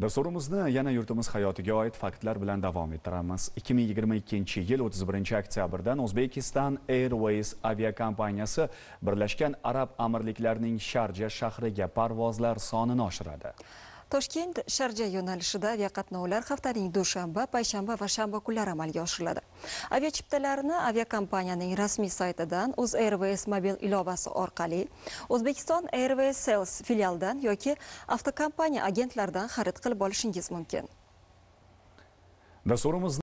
dasturimizni yana yurtimiz hayotiga oid faktlar bilan davom ettiramiz 2022 yil 31 oktyabrdan o'zbekiston airways aviakompaniyasi birlashgan arab amirliklarining sharja shahriga parvozlar sonini oshiradi toshkent sharja yo'nalishida aviaqatnovlar haftaning dushanba payshanba va shanba kunlari amalga oshiriladi aviachiptalarni aviakompaniyaning rasmiy saytidan uz airways mobil ilovasi orqali o'zbekiston airways sales filialidan yoki avtokompaniya agentlaridan xarid qilib olishingiz mumkin dasturimiz